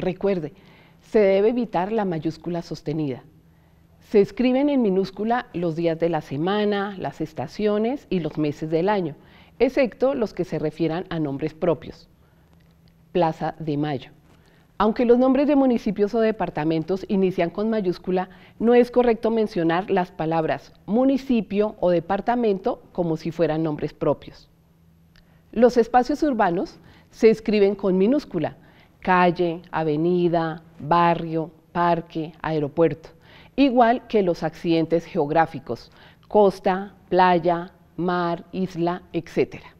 Recuerde, se debe evitar la mayúscula sostenida. Se escriben en minúscula los días de la semana, las estaciones y los meses del año, excepto los que se refieran a nombres propios. Plaza de Mayo. Aunque los nombres de municipios o departamentos inician con mayúscula, no es correcto mencionar las palabras municipio o departamento como si fueran nombres propios. Los espacios urbanos se escriben con minúscula, calle, avenida, barrio, parque, aeropuerto, igual que los accidentes geográficos, costa, playa, mar, isla, etcétera.